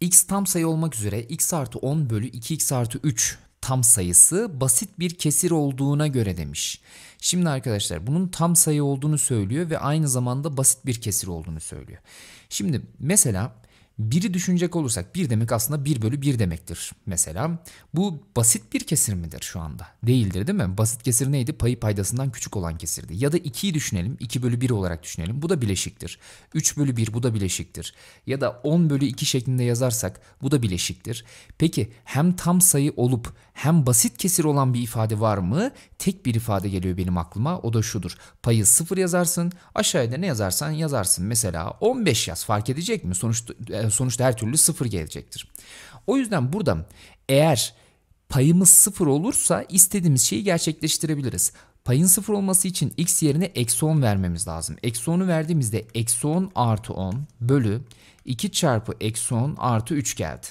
x tam sayı olmak üzere x artı 10 bölü 2x artı 3 tam sayısı basit bir kesir olduğuna göre demiş. Şimdi arkadaşlar bunun tam sayı olduğunu söylüyor ve aynı zamanda basit bir kesir olduğunu söylüyor. Şimdi mesela biri düşünecek olursak bir demek aslında bir bölü bir demektir mesela. Bu basit bir kesir midir şu anda? Değildir değil mi? Basit kesir neydi? Payı paydasından küçük olan kesirdi. Ya da 2'yi düşünelim. 2 bölü 1 olarak düşünelim. Bu da bileşiktir. 3 bölü 1 bu da bileşiktir. Ya da 10 bölü 2 şeklinde yazarsak bu da bileşiktir. Peki hem tam sayı olup hem basit kesir olan bir ifade var mı? Tek bir ifade geliyor benim aklıma. O da şudur. Payı 0 yazarsın. Aşağıya ne yazarsan yazarsın. Mesela 15 yaz fark edecek mi? Sonuçta e, sonuçta her türlü sıfır gelecektir. O yüzden burada eğer payımız sıfır olursa istediğimiz şeyi gerçekleştirebiliriz. Payın sıfır olması için x yerine eksi 10 vermemiz lazım. Eksi 10'u verdiğimizde eksi 10 artı 10 bölü 2 çarpı eksi 10 artı 3 geldi.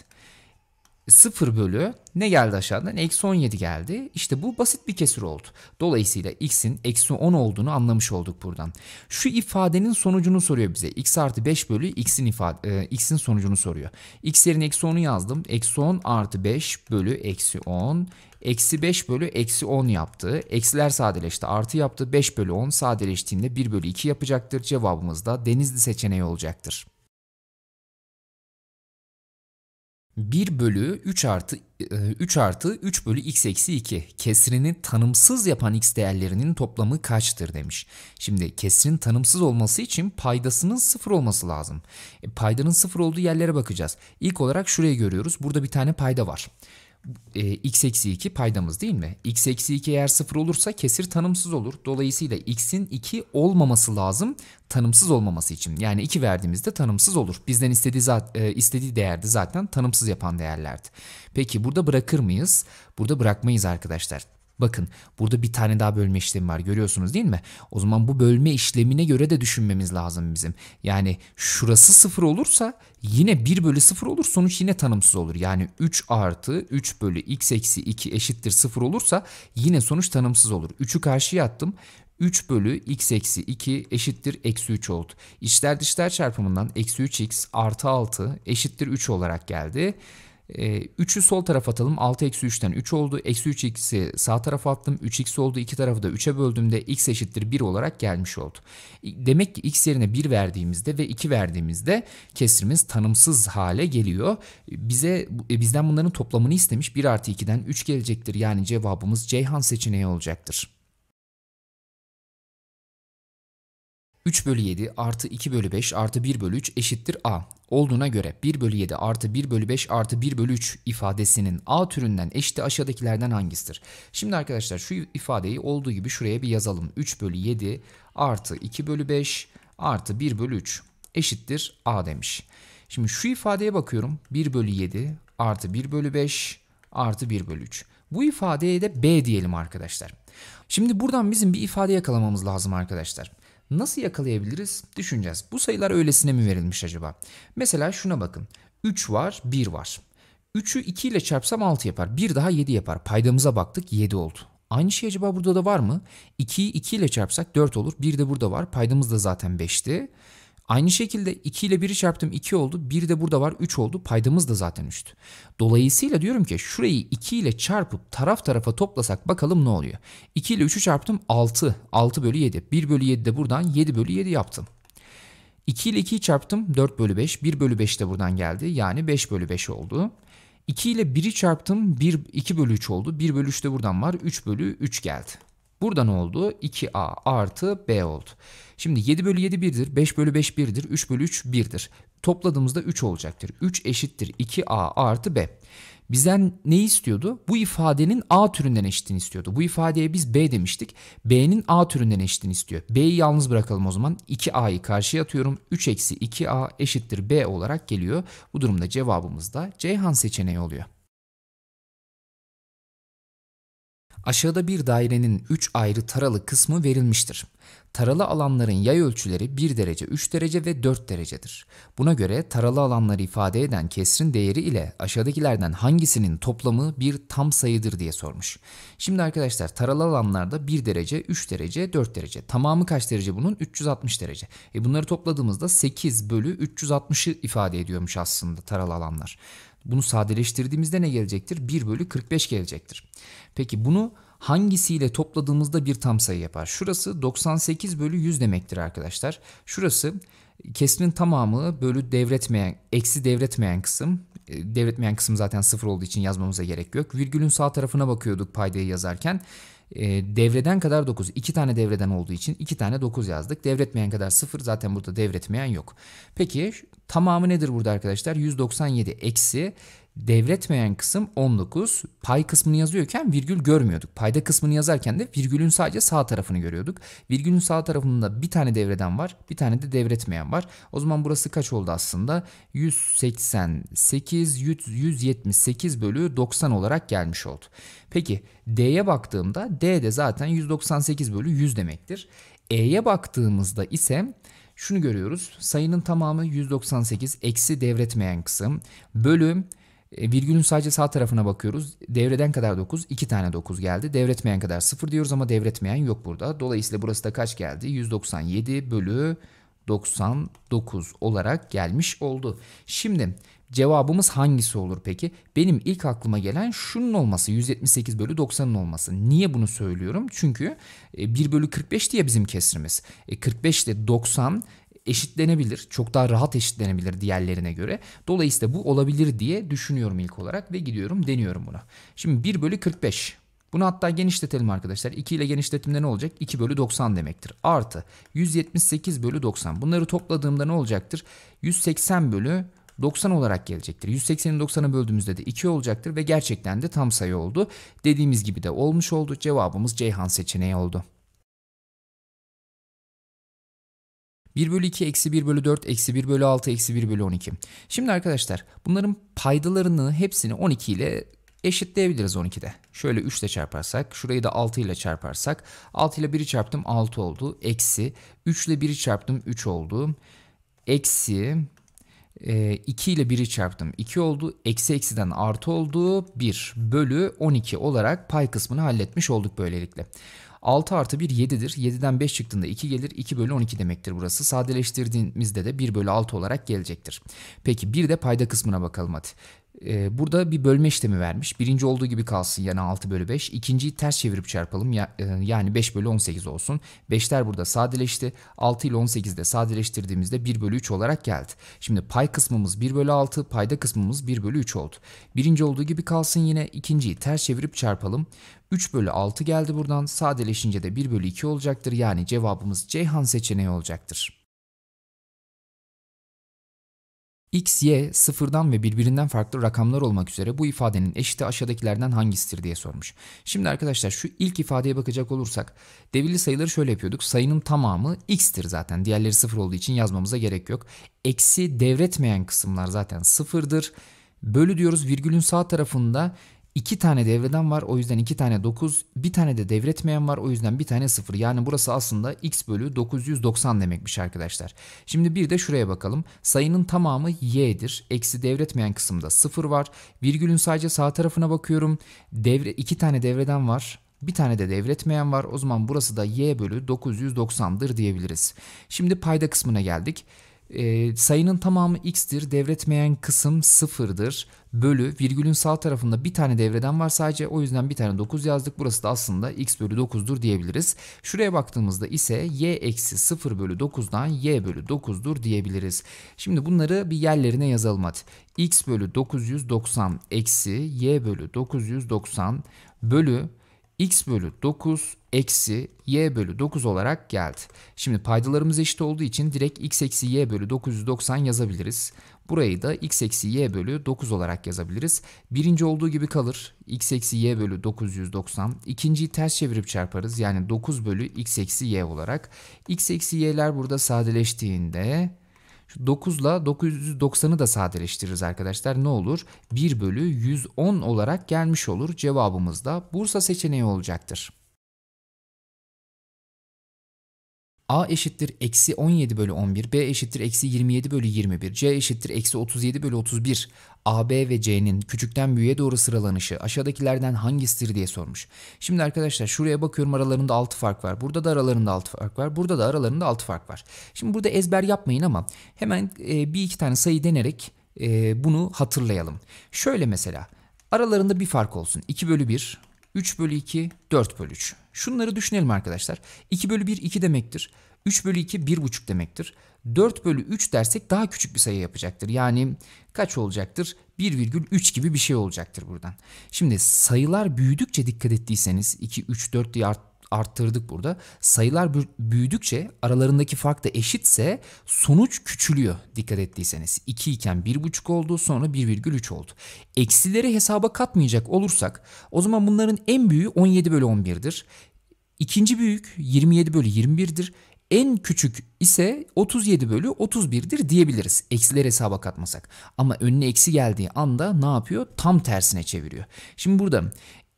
0 bölü ne geldi aşağıdan? Eksi 17 geldi. İşte bu basit bir kesir oldu. Dolayısıyla x'in eksi 10 olduğunu anlamış olduk buradan. Şu ifadenin sonucunu soruyor bize. x artı 5 bölü x'in ifade, e, x'in sonucunu soruyor. x yerine eksi 10'u yazdım. Eksi 10 artı 5 bölü eksi 10 Eksi 5 bölü eksi 10 yaptı. Eksiler sadeleşti. Artı yaptı. 5 bölü 10 sadeleştiğinde 1 bölü 2 yapacaktır. Cevabımız da denizli seçeneği olacaktır. 1 bölü 3 artı 3 e, artı 3 bölü x eksi 2 kesrini tanımsız yapan x değerlerinin toplamı kaçtır demiş. Şimdi kesrin tanımsız olması için paydasının sıfır olması lazım. E, paydanın sıfır olduğu yerlere bakacağız. İlk olarak şurayı görüyoruz. Burada bir tane payda var. E, x eksi 2 paydamız değil mi? x eksi 2 eğer 0 olursa kesir tanımsız olur. Dolayısıyla x'in 2 olmaması lazım tanımsız olmaması için. Yani 2 verdiğimizde tanımsız olur. Bizden istediği, zat, e, istediği değerde zaten tanımsız yapan değerlerdi. Peki burada bırakır mıyız? Burada bırakmayız arkadaşlar. Bakın burada bir tane daha bölme işlemi var görüyorsunuz değil mi? O zaman bu bölme işlemine göre de düşünmemiz lazım bizim. Yani şurası 0 olursa yine 1 bölü 0 olur sonuç yine tanımsız olur. Yani 3 artı 3 bölü x eksi 2 eşittir 0 olursa yine sonuç tanımsız olur. 3'ü karşıya attım. 3 bölü x eksi 2 eşittir eksi 3 oldu. İçler dışlar çarpımından eksi 3x artı 6 eşittir 3 olarak geldi. E, ee, 3'ü sol tarafa atalım. 6 eksi 3'ten 3 oldu. Eksi 3x'i sağ tarafa attım. 3x oldu. İki tarafı da 3'e böldüğümde x eşittir 1 olarak gelmiş oldu. Demek ki x yerine 1 verdiğimizde ve 2 verdiğimizde kesrimiz tanımsız hale geliyor. Bize e, Bizden bunların toplamını istemiş. 1 artı 2'den 3 gelecektir. Yani cevabımız Ceyhan seçeneği olacaktır. 3 bölü 7 artı 2 bölü 5 artı 1 bölü 3 eşittir a olduğuna göre 1 bölü 7 artı 1 bölü 5 artı 1 bölü 3 ifadesinin a türünden eşit aşağıdakilerden hangisidir? Şimdi arkadaşlar şu ifadeyi olduğu gibi şuraya bir yazalım. 3 bölü 7 artı 2 bölü 5 artı 1 bölü 3 eşittir a demiş. Şimdi şu ifadeye bakıyorum. 1 bölü 7 artı 1 bölü 5 artı 1 bölü 3. Bu ifadeye de b diyelim arkadaşlar. Şimdi buradan bizim bir ifade yakalamamız lazım arkadaşlar. Nasıl yakalayabiliriz? Düşüneceğiz. Bu sayılar öylesine mi verilmiş acaba? Mesela şuna bakın. 3 var, 1 var. 3'ü 2 ile çarpsam 6 yapar. 1 daha 7 yapar. Paydamıza baktık 7 oldu. Aynı şey acaba burada da var mı? 2'yi 2 ile çarpsak 4 olur. 1 de burada var. Paydamız da zaten 5'ti. Aynı şekilde 2 ile 1'i çarptım 2 oldu. 1 de burada var 3 oldu. Paydamız da zaten 3'tü. Dolayısıyla diyorum ki şurayı 2 ile çarpıp taraf tarafa toplasak bakalım ne oluyor. 2 ile 3'ü çarptım 6. 6 bölü 7. 1 bölü 7 de buradan 7 bölü 7 yaptım. 2 ile 2'yi çarptım 4 bölü 5. 1 bölü 5 de buradan geldi. Yani 5 bölü 5 oldu. 2 ile 1'i çarptım 1, 2 bölü 3 oldu. 1 bölü 3 de buradan var. 3 bölü 3 geldi. Burada ne oldu? 2a artı b oldu. Şimdi 7 bölü 7 1'dir, 5 bölü 5 1'dir, 3 bölü 3 1'dir. Topladığımızda 3 olacaktır. 3 eşittir 2a artı b. Bizden ne istiyordu? Bu ifadenin A türünden eşitini istiyordu. Bu ifadeye biz B demiştik. B'nin A türünden eşitini istiyor. B'yi yalnız bırakalım o zaman. 2A'yı karşıya atıyorum. 3 eksi 2A eşittir B olarak geliyor. Bu durumda cevabımız da Ceyhan seçeneği oluyor. Aşağıda bir dairenin 3 ayrı taralı kısmı verilmiştir. Taralı alanların yay ölçüleri 1 derece, 3 derece ve 4 derecedir. Buna göre taralı alanları ifade eden kesrin değeri ile aşağıdakilerden hangisinin toplamı bir tam sayıdır diye sormuş. Şimdi arkadaşlar taralı alanlarda 1 derece, 3 derece, 4 derece. Tamamı kaç derece bunun? 360 derece. E bunları topladığımızda 8 bölü 360'ı ifade ediyormuş aslında taralı alanlar. Bunu sadeleştirdiğimizde ne gelecektir? 1 bölü 45 gelecektir. Peki bunu hangisiyle topladığımızda bir tam sayı yapar? Şurası 98 bölü 100 demektir arkadaşlar. Şurası kesrin tamamı bölü devretmeyen, eksi devretmeyen kısım. E, devretmeyen kısım zaten sıfır olduğu için yazmamıza gerek yok. Virgülün sağ tarafına bakıyorduk paydayı yazarken. E, devreden kadar 9. 2 tane devreden olduğu için 2 tane 9 yazdık. Devretmeyen kadar 0 zaten burada devretmeyen yok. Peki Tamamı nedir burada arkadaşlar? 197 eksi devretmeyen kısım 19. Pay kısmını yazıyorken virgül görmüyorduk. Payda kısmını yazarken de virgülün sadece sağ tarafını görüyorduk. Virgülün sağ tarafında bir tane devreden var, bir tane de devretmeyen var. O zaman burası kaç oldu aslında? 188, 178 bölü 90 olarak gelmiş oldu. Peki D'ye baktığımda D de zaten 198 bölü 100 demektir. E'ye baktığımızda ise şunu görüyoruz. Sayının tamamı 198 eksi devretmeyen kısım bölüm e, virgülün sadece sağ tarafına bakıyoruz. Devreden kadar 9, 2 tane 9 geldi. Devretmeyen kadar 0 diyoruz ama devretmeyen yok burada. Dolayısıyla burası da kaç geldi? 197 bölü 99 olarak gelmiş oldu. Şimdi cevabımız hangisi olur peki? Benim ilk aklıma gelen şunun olması 178 bölü 90'ın olması. Niye bunu söylüyorum? Çünkü 1 e, bölü 45 diye bizim kesrimiz. 45 e, ile 90 eşitlenebilir. Çok daha rahat eşitlenebilir diğerlerine göre. Dolayısıyla bu olabilir diye düşünüyorum ilk olarak ve gidiyorum deniyorum bunu. Şimdi 1 bölü 45 bunu hatta genişletelim arkadaşlar. 2 ile genişletimde ne olacak? 2 bölü 90 demektir. Artı 178 bölü 90. Bunları topladığımda ne olacaktır? 180 bölü 90 olarak gelecektir. 180'i 90'a böldüğümüzde de 2 olacaktır ve gerçekten de tam sayı oldu. Dediğimiz gibi de olmuş oldu. Cevabımız Ceyhan seçeneği oldu. 1 bölü 2 eksi 1 bölü 4 eksi 1 bölü 6 eksi 1 bölü 12. Şimdi arkadaşlar bunların paydalarını hepsini 12 ile eşitleyebiliriz 12'de. Şöyle 3 ile çarparsak, şurayı da 6 ile çarparsak, 6 ile 1'i çarptım 6 oldu. Eksi 3 ile 1'i çarptım 3 oldu. Eksi 2 ee, ile 1'i çarptım 2 oldu. Eksi eksiden artı oldu. 1 bölü 12 olarak pay kısmını halletmiş olduk böylelikle. 6 artı 1 7'dir. 7'den 5 çıktığında 2 gelir. 2 bölü 12 demektir burası. Sadeleştirdiğimizde de 1 bölü 6 olarak gelecektir. Peki bir de payda kısmına bakalım hadi. Ee, burada bir bölme işlemi vermiş. Birinci olduğu gibi kalsın yani 6 bölü 5. İkinciyi ters çevirip çarpalım ya, e, yani 5 bölü 18 olsun. 5'ler burada sadeleşti. 6 ile 18 de sadeleştirdiğimizde 1 bölü 3 olarak geldi. Şimdi pay kısmımız 1 bölü 6, payda kısmımız 1 bölü 3 oldu. Birinci olduğu gibi kalsın yine. ikinciyi ters çevirip çarpalım. 3 bölü 6 geldi buradan. Sadeleşince de 1 bölü 2 olacaktır. Yani cevabımız Ceyhan seçeneği olacaktır. X, Y sıfırdan ve birbirinden farklı rakamlar olmak üzere bu ifadenin eşiti aşağıdakilerden hangisidir diye sormuş. Şimdi arkadaşlar şu ilk ifadeye bakacak olursak devirli sayıları şöyle yapıyorduk. Sayının tamamı X'tir zaten diğerleri sıfır olduğu için yazmamıza gerek yok. Eksi devretmeyen kısımlar zaten sıfırdır. Bölü diyoruz virgülün sağ tarafında 2 tane devreden var o yüzden 2 tane 9. Bir tane de devretmeyen var o yüzden bir tane 0. Yani burası aslında x bölü 990 demekmiş arkadaşlar. Şimdi bir de şuraya bakalım. Sayının tamamı y'dir. Eksi devretmeyen kısımda 0 var. Virgülün sadece sağ tarafına bakıyorum. Devre, 2 tane devreden var. Bir tane de devretmeyen var. O zaman burası da y bölü 990'dır diyebiliriz. Şimdi payda kısmına geldik. E, sayının tamamı x'tir. Devretmeyen kısım sıfırdır. Bölü virgülün sağ tarafında bir tane devreden var sadece. O yüzden bir tane 9 yazdık. Burası da aslında x bölü 9'dur diyebiliriz. Şuraya baktığımızda ise y eksi 0 bölü 9'dan y bölü 9'dur diyebiliriz. Şimdi bunları bir yerlerine yazalım hadi. x bölü 990 eksi y bölü 990 bölü x bölü 9 eksi y bölü 9 olarak geldi. Şimdi paydalarımız eşit olduğu için direkt x eksi y bölü 990 yazabiliriz. Burayı da x eksi y bölü 9 olarak yazabiliriz. Birinci olduğu gibi kalır. x eksi y bölü 990. İkinciyi ters çevirip çarparız. Yani 9 bölü x eksi y olarak. x eksi y'ler burada sadeleştiğinde şu 9 ile 990'ı da sadeleştiririz arkadaşlar. Ne olur? 1 bölü 110 olarak gelmiş olur. Cevabımız da Bursa seçeneği olacaktır. A eşittir eksi 17 bölü 11, B eşittir eksi 27 bölü 21, C eşittir eksi 37 bölü 31, A, B ve C'nin küçükten büyüğe doğru sıralanışı aşağıdakilerden hangisidir diye sormuş. Şimdi arkadaşlar şuraya bakıyorum aralarında 6 fark var. Burada da aralarında 6 fark var. Burada da aralarında 6 fark var. Şimdi burada ezber yapmayın ama hemen e, bir iki tane sayı denerek e, bunu hatırlayalım. Şöyle mesela aralarında bir fark olsun. 2 bölü 1, 3 bölü 2, 4 bölü 3. Şunları düşünelim arkadaşlar. 2 bölü 1 2 demektir. 3 bölü 2 1,5 demektir. 4 bölü 3 dersek daha küçük bir sayı yapacaktır. Yani kaç olacaktır? 1,3 gibi bir şey olacaktır buradan. Şimdi sayılar büyüdükçe dikkat ettiyseniz 2, 3, 4 diye art, arttırdık burada. Sayılar büyüdükçe aralarındaki fark da eşitse sonuç küçülüyor dikkat ettiyseniz. 2 iken 1,5 oldu sonra 1,3 oldu. Eksileri hesaba katmayacak olursak o zaman bunların en büyüğü 17 bölü 11'dir. İkinci büyük 27 bölü 21'dir. En küçük ise 37 bölü 31'dir diyebiliriz. Eksileri hesaba katmasak. Ama önüne eksi geldiği anda ne yapıyor? Tam tersine çeviriyor. Şimdi burada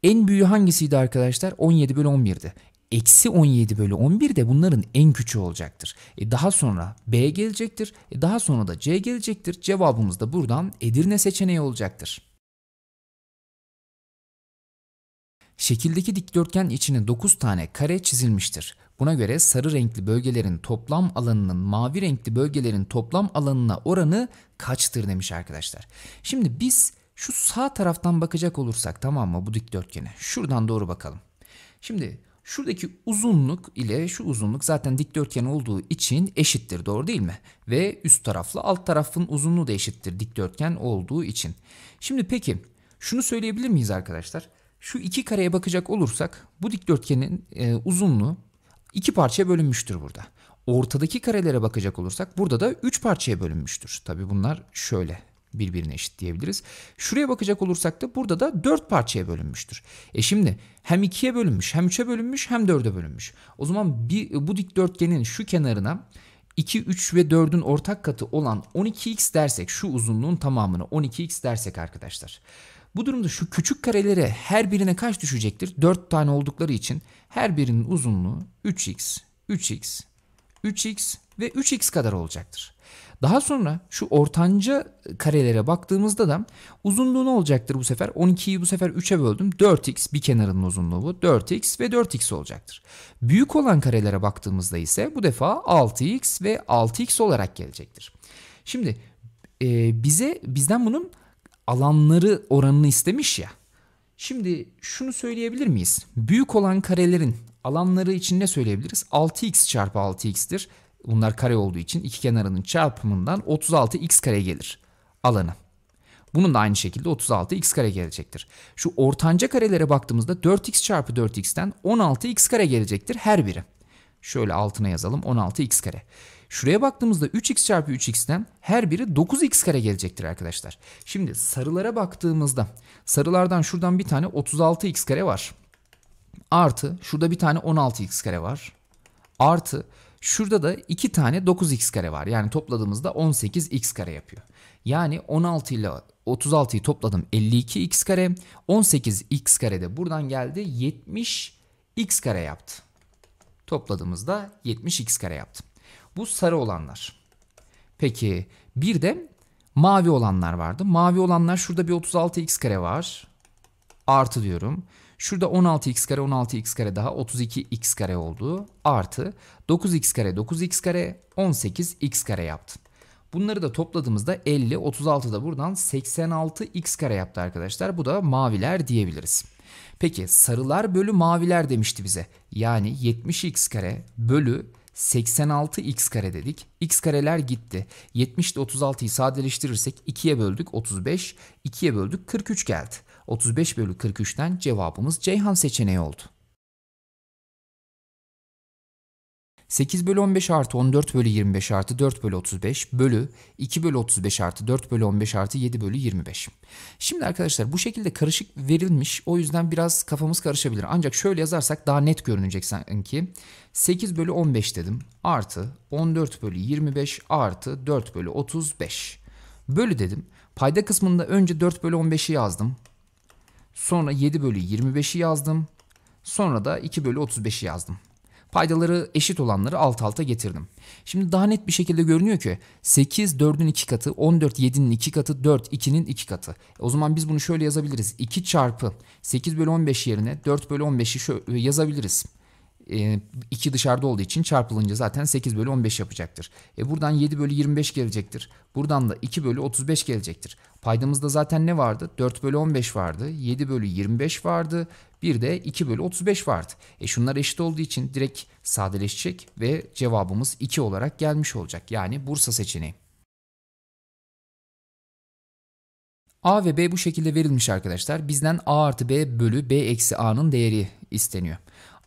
en büyüğü hangisiydi arkadaşlar? 17 bölü 11'di. Eksi 17 bölü 11 de bunların en küçüğü olacaktır. E daha sonra B gelecektir. E daha sonra da C gelecektir. Cevabımız da buradan Edirne seçeneği olacaktır. Şekildeki dikdörtgen içine 9 tane kare çizilmiştir. Buna göre sarı renkli bölgelerin toplam alanının mavi renkli bölgelerin toplam alanına oranı kaçtır demiş arkadaşlar. Şimdi biz şu sağ taraftan bakacak olursak tamam mı bu dikdörtgene? Şuradan doğru bakalım. Şimdi şuradaki uzunluk ile şu uzunluk zaten dikdörtgen olduğu için eşittir doğru değil mi? Ve üst tarafla alt tarafın uzunluğu da eşittir dikdörtgen olduğu için. Şimdi peki şunu söyleyebilir miyiz arkadaşlar? Şu iki kareye bakacak olursak bu dikdörtgenin e, uzunluğu iki parçaya bölünmüştür burada. Ortadaki karelere bakacak olursak burada da üç parçaya bölünmüştür. Tabi bunlar şöyle birbirine eşit diyebiliriz. Şuraya bakacak olursak da burada da dört parçaya bölünmüştür. E şimdi hem ikiye bölünmüş, hem üç'e bölünmüş, hem dörde bölünmüş. O zaman bir, bu dikdörtgenin şu kenarına 2, 3 ve 4'ün ortak katı olan 12x dersek şu uzunluğun tamamını 12x dersek arkadaşlar. Bu durumda şu küçük karelere her birine kaç düşecektir? 4 tane oldukları için her birinin uzunluğu 3x, 3x, 3x ve 3x kadar olacaktır. Daha sonra şu ortanca karelere baktığımızda da uzunluğu ne olacaktır bu sefer? 12'yi bu sefer 3'e böldüm. 4x bir kenarının uzunluğu bu. 4x ve 4x olacaktır. Büyük olan karelere baktığımızda ise bu defa 6x ve 6x olarak gelecektir. Şimdi e, bize bizden bunun alanları oranını istemiş ya. Şimdi şunu söyleyebilir miyiz? Büyük olan karelerin alanları için ne söyleyebiliriz? 6x çarpı 6x'tir. Bunlar kare olduğu için iki kenarının çarpımından 36x kare gelir alanı. Bunun da aynı şekilde 36x kare gelecektir. Şu ortanca karelere baktığımızda 4x çarpı 4x'ten 16x kare gelecektir her biri. Şöyle altına yazalım 16x kare. Şuraya baktığımızda 3x çarpı 3x'ten her biri 9x kare gelecektir arkadaşlar. Şimdi sarılara baktığımızda sarılardan şuradan bir tane 36x kare var. Artı şurada bir tane 16x kare var. Artı Şurada da 2 tane 9x kare var. Yani topladığımızda 18x kare yapıyor. Yani 16 ile 36'yı topladım 52x kare. 18x kare de buradan geldi 70x kare yaptı. Topladığımızda 70x kare yaptım. Bu sarı olanlar. Peki bir de mavi olanlar vardı. Mavi olanlar şurada bir 36x kare var. Artı diyorum. Şurada 16x kare 16x kare daha 32x kare oldu. Artı 9x kare 9x kare 18x kare yaptı. Bunları da topladığımızda 50 36 da buradan 86x kare yaptı arkadaşlar. Bu da maviler diyebiliriz. Peki sarılar bölü maviler demişti bize. Yani 70x kare bölü 86x kare dedik. x kareler gitti. 70 ile 36'yı sadeleştirirsek 2'ye böldük 35, 2'ye böldük 43 geldi. 35 bölü 43'ten cevabımız Ceyhan seçeneği oldu. 8 bölü 15 artı 14 bölü 25 artı 4 bölü 35 bölü 2 bölü 35 artı 4 bölü 15 artı 7 bölü 25. Şimdi arkadaşlar bu şekilde karışık verilmiş o yüzden biraz kafamız karışabilir. Ancak şöyle yazarsak daha net görünecek sanki. 8 bölü 15 dedim artı 14 bölü 25 artı 4 bölü 35 bölü dedim. Payda kısmında önce 4 bölü 15'i yazdım. Sonra 7 bölü 25'i yazdım. Sonra da 2 bölü 35'i yazdım. Paydaları eşit olanları alt alta getirdim. Şimdi daha net bir şekilde görünüyor ki 8 4'ün 2 katı, 14 7'nin 2 katı, 4 2'nin 2 katı. O zaman biz bunu şöyle yazabiliriz. 2 çarpı 8 bölü 15 yerine 4 bölü 15'i yazabiliriz. 2 dışarıda olduğu için çarpılınca zaten 8 bölü 15 yapacaktır. E buradan 7 bölü 25 gelecektir. Buradan da 2 bölü 35 gelecektir. Paydamızda zaten ne vardı? 4 bölü 15 vardı. 7 bölü 25 vardı. Bir de 2 bölü 35 vardı. E şunlar eşit olduğu için direkt sadeleşecek ve cevabımız 2 olarak gelmiş olacak. Yani Bursa seçeneği. A ve B bu şekilde verilmiş arkadaşlar. Bizden A artı B bölü B eksi A'nın değeri isteniyor.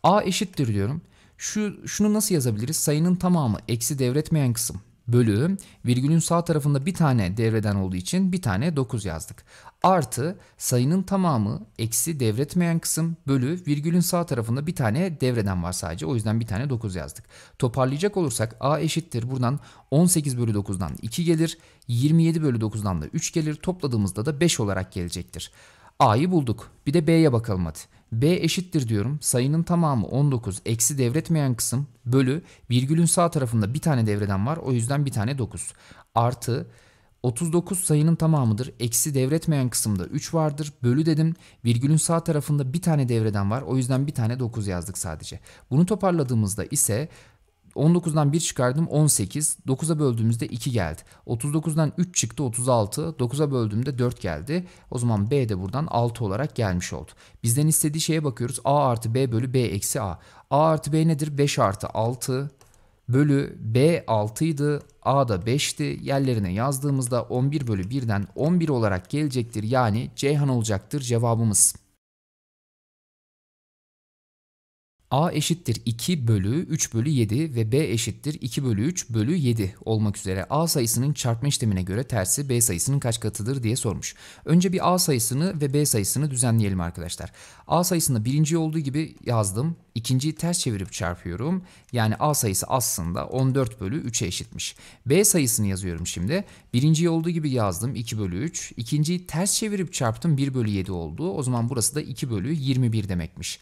A eşittir diyorum. Şu, şunu nasıl yazabiliriz? Sayının tamamı eksi devretmeyen kısım bölü virgülün sağ tarafında bir tane devreden olduğu için bir tane 9 yazdık. Artı sayının tamamı eksi devretmeyen kısım bölü virgülün sağ tarafında bir tane devreden var sadece o yüzden bir tane 9 yazdık. Toparlayacak olursak a eşittir buradan 18 bölü 9'dan 2 gelir 27 bölü 9'dan da 3 gelir topladığımızda da 5 olarak gelecektir. A'yı bulduk. Bir de B'ye bakalım hadi. B eşittir diyorum. Sayının tamamı 19 eksi devretmeyen kısım bölü virgülün sağ tarafında bir tane devreden var. O yüzden bir tane 9. Artı 39 sayının tamamıdır. Eksi devretmeyen kısımda 3 vardır. Bölü dedim. Virgülün sağ tarafında bir tane devreden var. O yüzden bir tane 9 yazdık sadece. Bunu toparladığımızda ise 19'dan 1 çıkardım 18. 9'a böldüğümüzde 2 geldi. 39'dan 3 çıktı 36. 9'a böldüğümde 4 geldi. O zaman B de buradan 6 olarak gelmiş oldu. Bizden istediği şeye bakıyoruz. A artı B bölü B eksi A. A artı B nedir? 5 artı 6 bölü B 6 idi. A da 5'ti. Yerlerine yazdığımızda 11 bölü 1'den 11 olarak gelecektir. Yani Ceyhan olacaktır cevabımız. A eşittir 2 bölü 3 bölü 7 ve B eşittir 2 bölü 3 bölü 7 olmak üzere A sayısının çarpma işlemine göre tersi B sayısının kaç katıdır diye sormuş. Önce bir A sayısını ve B sayısını düzenleyelim arkadaşlar. A sayısını birinci olduğu gibi yazdım. İkinciyi ters çevirip çarpıyorum. Yani A sayısı aslında 14 bölü 3'e eşitmiş. B sayısını yazıyorum şimdi. Birinciyi olduğu gibi yazdım 2 bölü 3. İkinciyi ters çevirip çarptım 1 bölü 7 oldu. O zaman burası da 2 bölü 21 demekmiş.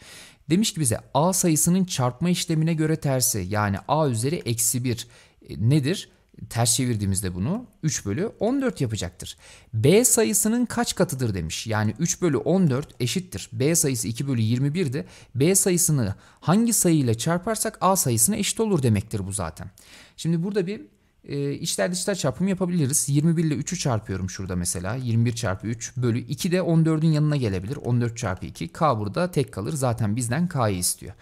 Demiş ki bize a sayısının çarpma işlemine göre tersi yani a üzeri eksi 1 e, nedir? Ters çevirdiğimizde bunu 3 bölü 14 yapacaktır. B sayısının kaç katıdır demiş. Yani 3 bölü 14 eşittir. B sayısı 2 bölü 21'di. B sayısını hangi sayıyla çarparsak A sayısına eşit olur demektir bu zaten. Şimdi burada bir e, ee, içler dışlar çarpımı yapabiliriz. 21 ile 3'ü çarpıyorum şurada mesela. 21 çarpı 3 bölü 2 de 14'ün yanına gelebilir. 14 çarpı 2. K burada tek kalır. Zaten bizden K'yı istiyor.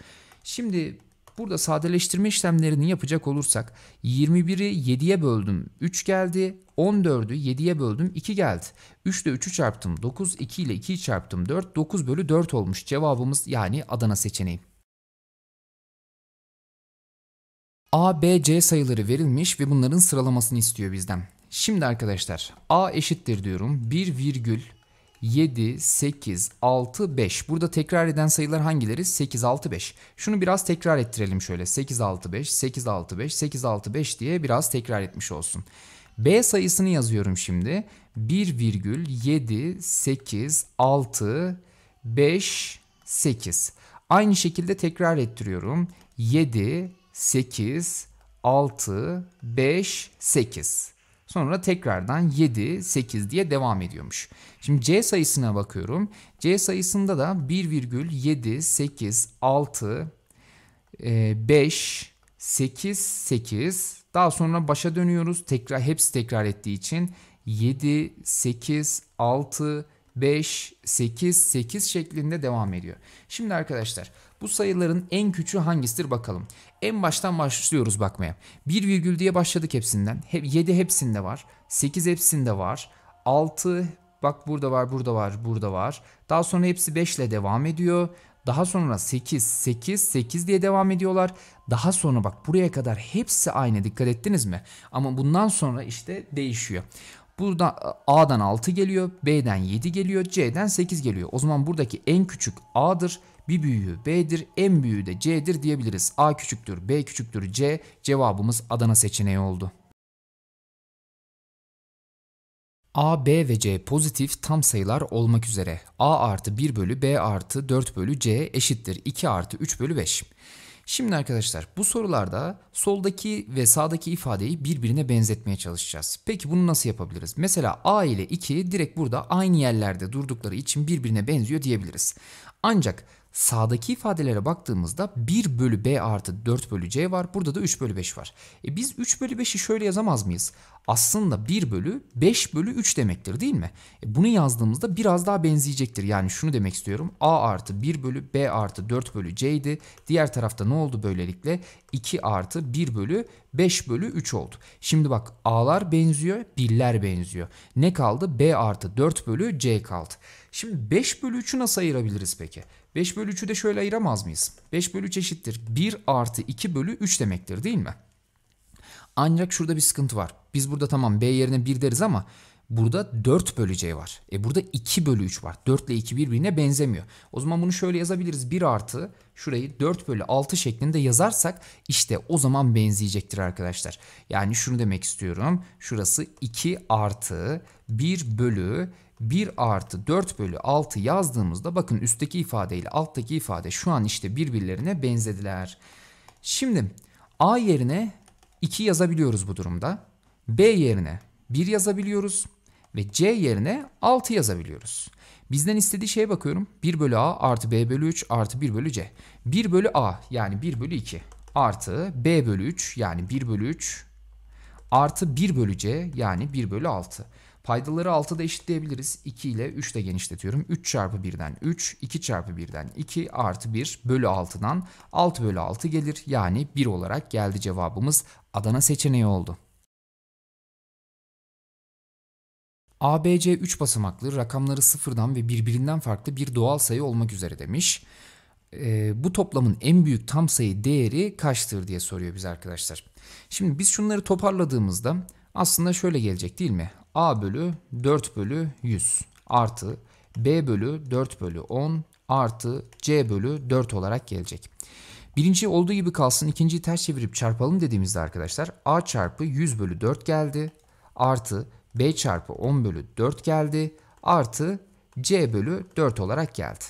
Şimdi burada sadeleştirme işlemlerini yapacak olursak 21'i 7'ye böldüm 3 geldi. 14'ü 7'ye böldüm 2 geldi. 3 ile 3'ü çarptım 9, 2 ile 2'yi çarptım 4, 9 bölü 4 olmuş. Cevabımız yani Adana seçeneği. A, B, C sayıları verilmiş ve bunların sıralamasını istiyor bizden. Şimdi arkadaşlar A eşittir diyorum. 1 virgül 7, 8, 6, 5. Burada tekrar eden sayılar hangileri? 8, 6, 5. Şunu biraz tekrar ettirelim şöyle. 8, 6, 5, 8, 6, 5, 8, 6, 5 diye biraz tekrar etmiş olsun. B sayısını yazıyorum şimdi. 1 virgül 7, 8, 6, 5, 8. Aynı şekilde tekrar ettiriyorum. 7, 8, 6, 5, 8. Sonra tekrardan 7, 8 diye devam ediyormuş. Şimdi C sayısına bakıyorum. C sayısında da 1, 7, 8, 6, 5, 8, 8. Daha sonra başa dönüyoruz. Tekrar hepsi tekrar ettiği için 7, 8, 6, 5, 8, 8 şeklinde devam ediyor. Şimdi arkadaşlar bu sayıların en küçüğü hangisidir bakalım. En baştan başlıyoruz bakmaya. 1 virgül diye başladık hepsinden. 7 hepsinde var. 8 hepsinde var. 6 bak burada var, burada var, burada var. Daha sonra hepsi 5 ile devam ediyor. Daha sonra 8, 8, 8 diye devam ediyorlar. Daha sonra bak buraya kadar hepsi aynı dikkat ettiniz mi? Ama bundan sonra işte değişiyor. Burada A'dan 6 geliyor, B'den 7 geliyor, C'den 8 geliyor. O zaman buradaki en küçük A'dır bir büyüğü B'dir, en büyüğü de C'dir diyebiliriz. A küçüktür, B küçüktür, C cevabımız Adana seçeneği oldu. A, B ve C pozitif tam sayılar olmak üzere A artı 1 bölü B artı 4 bölü C eşittir 2 artı 3 bölü 5. Şimdi arkadaşlar bu sorularda soldaki ve sağdaki ifadeyi birbirine benzetmeye çalışacağız. Peki bunu nasıl yapabiliriz? Mesela A ile 2 direkt burada aynı yerlerde durdukları için birbirine benziyor diyebiliriz. Ancak Sağdaki ifadelere baktığımızda 1 bölü b artı 4 bölü c var. Burada da 3 bölü 5 var. E biz 3 bölü 5'i şöyle yazamaz mıyız? Aslında 1 bölü 5 bölü 3 demektir değil mi? E bunu yazdığımızda biraz daha benzeyecektir. Yani şunu demek istiyorum. a artı 1 bölü b artı 4 bölü c idi. Diğer tarafta ne oldu böylelikle? 2 artı 1 bölü 5 bölü 3 oldu. Şimdi bak a'lar benziyor, birler benziyor. Ne kaldı? b artı 4 bölü c kaldı. Şimdi 5 bölü 3'ü nasıl ayırabiliriz peki? 5 bölü 3'ü de şöyle ayıramaz mıyız? 5 bölü 3 eşittir 1 artı 2 bölü 3 demektir değil mi? Ancak şurada bir sıkıntı var. Biz burada tamam B yerine 1 deriz ama burada 4 bölü C var. E burada 2 bölü 3 var. 4 ile 2 birbirine benzemiyor. O zaman bunu şöyle yazabiliriz. 1 artı şurayı 4 bölü 6 şeklinde yazarsak işte o zaman benzeyecektir arkadaşlar. Yani şunu demek istiyorum. Şurası 2 artı 1 bölü 1 artı 4 bölü 6 yazdığımızda bakın üstteki ifade ile alttaki ifade şu an işte birbirlerine benzediler. Şimdi A yerine 2 yazabiliyoruz bu durumda. B yerine 1 yazabiliyoruz ve C yerine 6 yazabiliyoruz. Bizden istediği şeye bakıyorum. 1 bölü A artı B bölü 3 artı 1 bölü C. 1 bölü A yani 1 bölü 2 artı B bölü 3 yani 1 bölü 3 artı 1 bölü C yani 1 bölü 6. Paydaları 6'da eşitleyebiliriz. 2 ile 3 de genişletiyorum. 3 çarpı 1'den 3, 2 çarpı 1'den 2 artı 1 bölü 6'dan 6 bölü 6 gelir. Yani 1 olarak geldi cevabımız Adana seçeneği oldu. ABC 3 basamaklı rakamları sıfırdan ve birbirinden farklı bir doğal sayı olmak üzere demiş. E, bu toplamın en büyük tam sayı değeri kaçtır diye soruyor bize arkadaşlar. Şimdi biz şunları toparladığımızda aslında şöyle gelecek değil mi? A bölü 4 bölü 100 artı B bölü 4 bölü 10 artı C bölü 4 olarak gelecek. Birinci olduğu gibi kalsın ikinciyi ters çevirip çarpalım dediğimizde arkadaşlar A çarpı 100 bölü 4 geldi artı B çarpı 10 bölü 4 geldi artı C bölü 4 olarak geldi.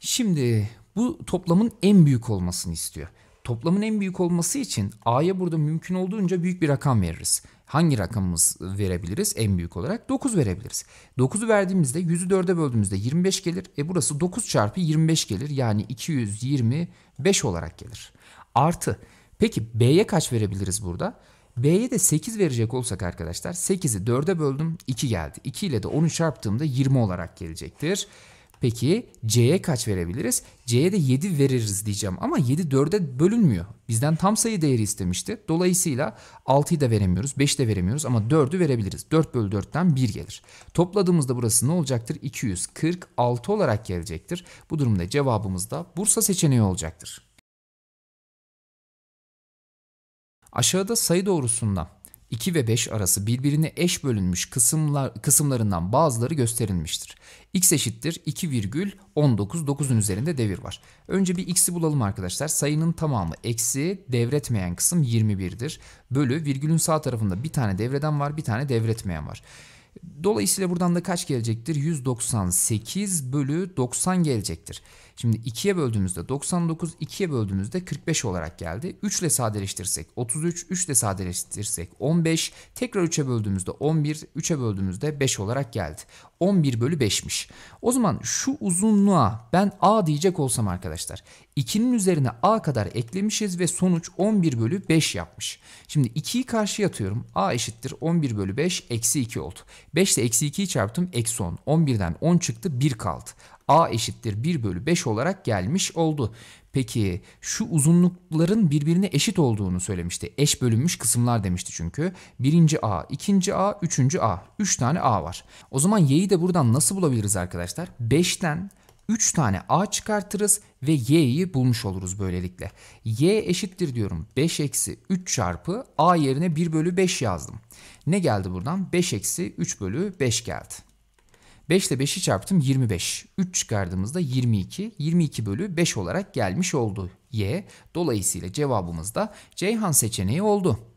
Şimdi bu toplamın en büyük olmasını istiyor. Toplamın en büyük olması için A'ya burada mümkün olduğunca büyük bir rakam veririz hangi rakamımız verebiliriz? En büyük olarak 9 verebiliriz. 9'u verdiğimizde 100'ü 4'e böldüğümüzde 25 gelir. E burası 9 çarpı 25 gelir. Yani 225 olarak gelir. Artı peki B'ye kaç verebiliriz burada? B'ye de 8 verecek olsak arkadaşlar 8'i 4'e böldüm 2 geldi. 2 ile de 10'u çarptığımda 20 olarak gelecektir. Peki C'ye kaç verebiliriz? C'ye de 7 veririz diyeceğim ama 7 4'e bölünmüyor. Bizden tam sayı değeri istemişti. Dolayısıyla 6'yı da veremiyoruz, 5'i de veremiyoruz ama 4'ü verebiliriz. 4 bölü 4'ten 1 gelir. Topladığımızda burası ne olacaktır? 246 olarak gelecektir. Bu durumda cevabımız da Bursa seçeneği olacaktır. Aşağıda sayı doğrusundan 2 ve 5 arası birbirine eş bölünmüş kısımlar, kısımlarından bazıları gösterilmiştir. x eşittir 2 virgül 19, 9'un üzerinde devir var. Önce bir x'i bulalım arkadaşlar. Sayının tamamı eksi devretmeyen kısım 21'dir. Bölü virgülün sağ tarafında bir tane devreden var bir tane devretmeyen var. Dolayısıyla buradan da kaç gelecektir? 198 bölü 90 gelecektir. Şimdi 2'ye böldüğümüzde 99, 2'ye böldüğümüzde 45 olarak geldi. 3 ile sadeleştirsek 33, 3 ile sadeleştirsek 15, tekrar 3'e böldüğümüzde 11, 3'e böldüğümüzde 5 olarak geldi. 11 bölü 5'miş. O zaman şu uzunluğa ben A diyecek olsam arkadaşlar 2'nin üzerine A kadar eklemişiz ve sonuç 11 bölü 5 yapmış. Şimdi 2'yi karşıya atıyorum. A eşittir 11 bölü 5 eksi 2 oldu. 5 ile eksi 2'yi çarptım eksi 10. 11'den 10 çıktı 1 kaldı a eşittir 1 bölü 5 olarak gelmiş oldu. Peki şu uzunlukların birbirine eşit olduğunu söylemişti. Eş bölünmüş kısımlar demişti çünkü. Birinci A, ikinci A, üçüncü A. Üç tane A var. O zaman Y'yi de buradan nasıl bulabiliriz arkadaşlar? 5'ten 3 tane A çıkartırız ve Y'yi bulmuş oluruz böylelikle. Y eşittir diyorum 5 eksi 3 çarpı A yerine 1 bölü 5 yazdım. Ne geldi buradan? 5 eksi 3 bölü 5 geldi. 5 ile 5'i çarptım 25. 3 çıkardığımızda 22. 22 bölü 5 olarak gelmiş oldu y. Dolayısıyla cevabımız da Ceyhan seçeneği oldu.